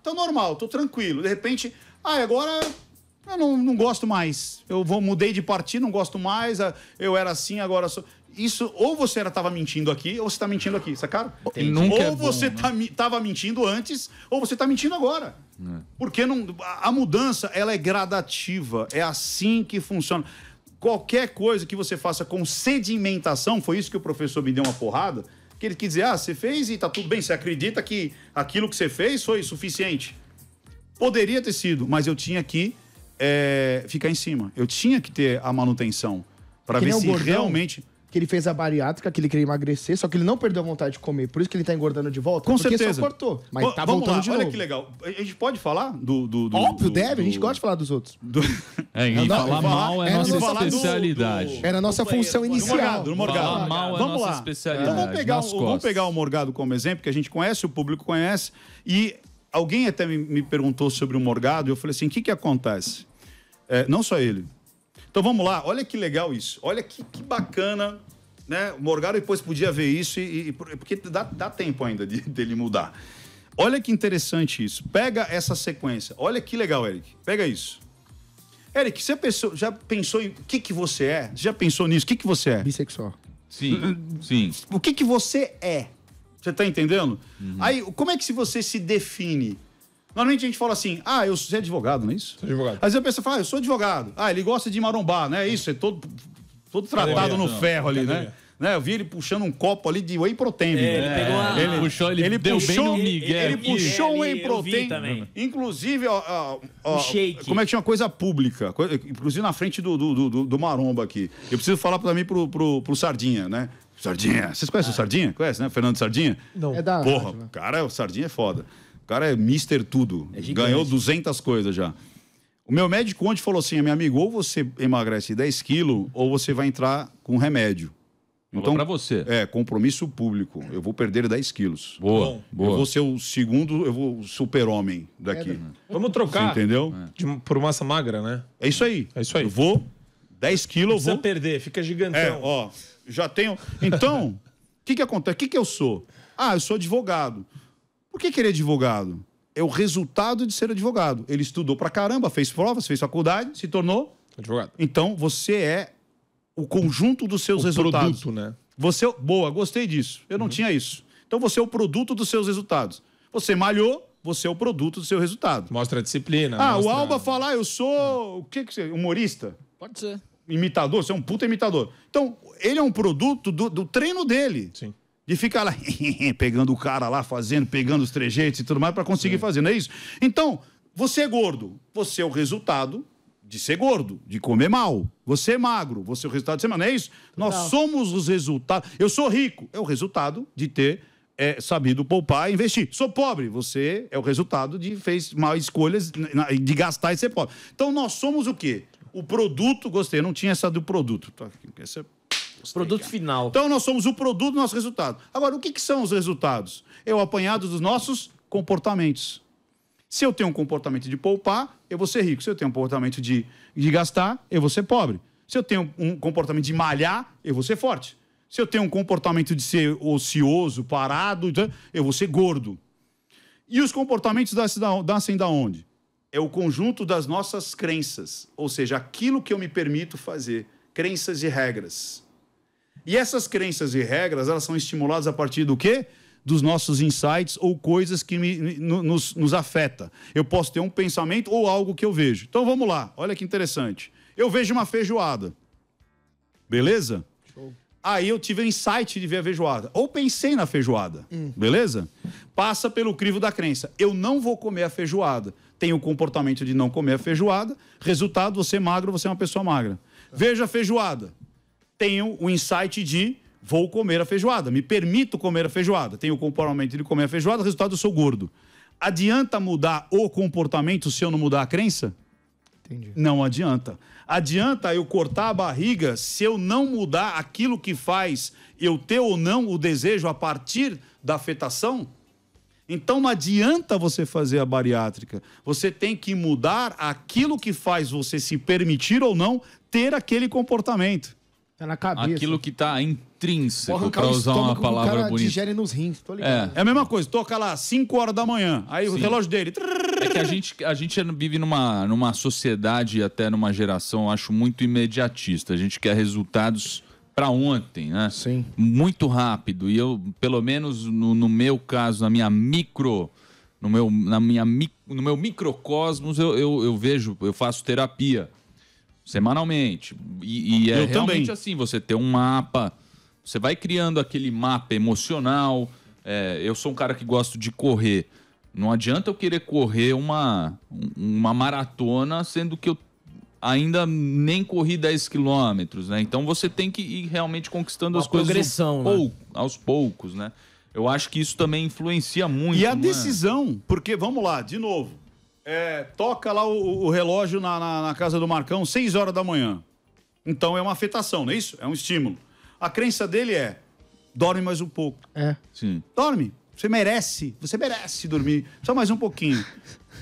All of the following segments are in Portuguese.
Então, normal, tô tranquilo. De repente, ah, agora eu não, não gosto mais. Eu vou mudei de partido, não gosto mais. Eu era assim, agora sou. Isso, ou você estava mentindo aqui, ou você está mentindo aqui, sacaram? Entendi. ou é você estava né? Tá mentindo antes, ou você está mentindo agora. É. Porque não, a mudança ela é gradativa, é assim que funciona. Qualquer coisa que você faça com sedimentação, foi isso que o professor me deu uma porrada, que ele quis dizer, ah, você fez e tá tudo bem, você acredita que aquilo que você fez foi suficiente? Poderia ter sido, mas eu tinha que é, ficar em cima. Eu tinha que ter a manutenção para ver se realmente que ele fez a bariátrica, que ele queria emagrecer, só que ele não perdeu a vontade de comer, por isso que ele tá engordando de volta. Com porque certeza. só cortou. Mas Ô, tá vamos voltando lá, de olha novo. que legal. A gente pode falar do. do, do Óbvio, do, deve, a gente gosta de falar dos outros. Do... É, e não, falar mal é nossa especialidade. Era a nossa função inicial. Do Morgado, Falar mal é vamos é nossa lá. especialidade. Então vamos pegar, o, vamos pegar o Morgado como exemplo, que a gente conhece, o público conhece, e alguém até me, me perguntou sobre o Morgado, e eu falei assim: o que, que acontece? É, não só ele, então vamos lá, olha que legal isso. Olha que, que bacana. Né? O Morgado depois podia ver isso, e, e porque dá, dá tempo ainda de, dele mudar. Olha que interessante isso. Pega essa sequência. Olha que legal, Eric. Pega isso. Eric, você pensou, já pensou em o que, que você é? Já pensou nisso? O que, que você é? Bissexual. Sim, hum, hum. sim. O que, que você é? Você tá entendendo? Uhum. Aí, como é que se você se define? Normalmente a gente fala assim, ah, eu sou advogado, não é isso? Sou advogado. Às vezes a pessoa fala, ah, eu sou advogado. Ah, ele gosta de marombar, né? É isso, é todo, todo é, tratado no é, ferro ali, né? né? Eu vi ele puxando um copo ali de whey protein. É, ele pegou a... ele, puxou, ele, ele deu puxou, bem Miguel. Ele, ele puxou um whey é, protein. Inclusive, ó, ó, ó, como é que chama? Coisa pública. inclusive na frente do, do, do, do, Maromba aqui. Eu preciso falar também pro, pro, pro Sardinha, né? Sardinha. Vocês conhecem ah. o Sardinha? Conhece, né? Fernando Sardinha? Não. É da Porra, rádio, né? cara, o Sardinha é foda cara é mister tudo. É Ganhou 200 coisas já. O meu médico ontem falou assim, meu amigo, ou você emagrece 10 quilos ou você vai entrar com remédio. Então, para você. É, compromisso público. Eu vou perder 10 quilos. Boa, tá Bom, boa. Eu vou ser o segundo, eu vou super-homem daqui. É, tá vamos trocar. Você entendeu? É. De, por massa magra, né? É isso aí. É isso aí. Eu vou, 10 quilos, eu vou... perder, fica gigantão. É, ó, já tenho... Então, o que que acontece? O que que eu sou? Ah, eu sou advogado. Por que, que ele é advogado? É o resultado de ser advogado. Ele estudou pra caramba, fez provas, fez faculdade, se tornou. Advogado. Então, você é o conjunto dos seus o resultados. produto, né? Você. É boa, gostei disso. Eu não uhum. tinha isso. Então, você é o produto dos seus resultados. Você malhou, você é o produto do seu resultado. Mostra a disciplina. Ah, mostra... o Alba falar, ah, eu sou. O que, que você. Humorista? Pode ser. Imitador, você é um puta imitador. Então, ele é um produto do, do treino dele. Sim de ficar lá pegando o cara lá, fazendo, pegando os trejeitos e tudo mais para conseguir Sim. fazer, não é isso? Então, você é gordo, você é o resultado de ser gordo, de comer mal. Você é magro, você é o resultado de ser magro, não é isso? Nós somos os resultados. Eu sou rico, é o resultado de ter é, sabido poupar e investir. Sou pobre, você é o resultado de fez mal escolhas de gastar e ser pobre. Então nós somos o quê? O produto, gostei, não tinha essa do produto. Essa é Explicar. Produto final. Então, nós somos o produto do nosso resultado. Agora, o que, que são os resultados? É o apanhado dos nossos comportamentos. Se eu tenho um comportamento de poupar, eu vou ser rico. Se eu tenho um comportamento de, de gastar, eu vou ser pobre. Se eu tenho um comportamento de malhar, eu vou ser forte. Se eu tenho um comportamento de ser ocioso, parado, então, eu vou ser gordo. E os comportamentos nascem da onde? É o conjunto das nossas crenças, ou seja, aquilo que eu me permito fazer, crenças e regras. E essas crenças e regras, elas são estimuladas a partir do quê? Dos nossos insights ou coisas que me, nos, nos afeta. Eu posso ter um pensamento ou algo que eu vejo. Então vamos lá, olha que interessante. Eu vejo uma feijoada. Beleza? Show. Aí eu tive o um insight de ver a feijoada. Ou pensei na feijoada. Hum. Beleza? Passa pelo crivo da crença. Eu não vou comer a feijoada. Tenho o comportamento de não comer a feijoada. Resultado, você é magro, você é uma pessoa magra. Tá. Veja a feijoada tenho o insight de vou comer a feijoada, me permito comer a feijoada, tenho o comportamento de comer a feijoada, resultado é eu sou gordo. Adianta mudar o comportamento se eu não mudar a crença? Entendi. Não adianta. Adianta eu cortar a barriga se eu não mudar aquilo que faz eu ter ou não o desejo a partir da afetação? Então não adianta você fazer a bariátrica. Você tem que mudar aquilo que faz você se permitir ou não ter aquele comportamento. Tá na cabeça. Aquilo que tá intrínseco, pra usar uma palavra cara bonita. digere nos rins, tô ligado. É. é a mesma coisa, toca lá 5 horas da manhã, aí Sim. o relógio dele... É que a gente, a gente vive numa, numa sociedade, até numa geração, acho, muito imediatista. A gente quer resultados para ontem, né? Sim. Muito rápido. E eu, pelo menos no, no meu caso, na minha micro no meu, na minha, no meu microcosmos, eu, eu, eu, vejo, eu faço terapia semanalmente. E, e é Eu realmente também. assim, você ter um mapa, você vai criando aquele mapa emocional. É, eu sou um cara que gosto de correr. Não adianta eu querer correr uma, uma maratona, sendo que eu ainda nem corri 10 quilômetros, né? Então você tem que ir realmente conquistando uma as coisas progressão, aos, né? aos poucos, né? Eu acho que isso também influencia muito. E a né? decisão, é? porque vamos lá, de novo, é, toca lá o, o relógio na, na, na, casa do Marcão, 6 horas da manhã. Então é uma afetação, não é isso? É um estímulo. A crença dele é: dorme mais um pouco. É. Sim. Dorme. Você merece. Você merece dormir. Só mais um pouquinho.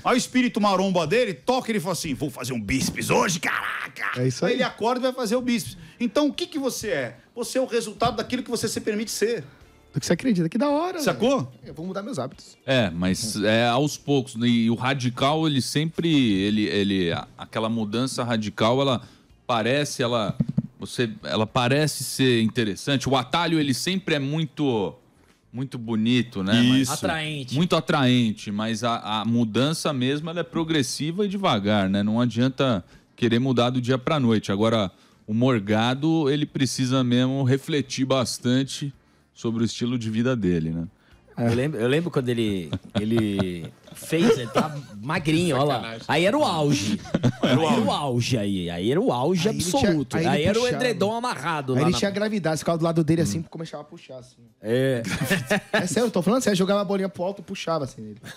Aí o espírito maromba dele toca e ele fala assim: vou fazer um bíceps hoje, caraca! É isso aí. aí ele acorda e vai fazer o bíceps. Então o que, que você é? Você é o resultado daquilo que você se permite ser do é que você acredita. Que da hora. Sacou? Eu vou mudar meus hábitos. É, mas é aos poucos. Né? E o radical, ele sempre. Ele, ele, aquela mudança radical, ela parece, ela. Você, ela parece ser interessante. O atalho, ele sempre é muito. Muito bonito, né? Isso. Mas, atraente. Muito atraente, mas a, a mudança mesmo ela é progressiva e devagar, né? Não adianta querer mudar do dia para noite. Agora, o Morgado, ele precisa mesmo refletir bastante sobre o estilo de vida dele, né? Eu lembro, eu lembro quando ele, ele fez, ele tava magrinho, olha lá. Aí era o auge. Era o auge, aí, era o auge aí. Aí era o auge aí absoluto. Tinha, aí, aí era o edredom amarrado. Aí ele na... tinha gravidade, ficava do lado dele assim, hum. começava a puxar, assim. É. é sério, eu tô falando sério, jogava a bolinha pro alto, puxava assim. Ele.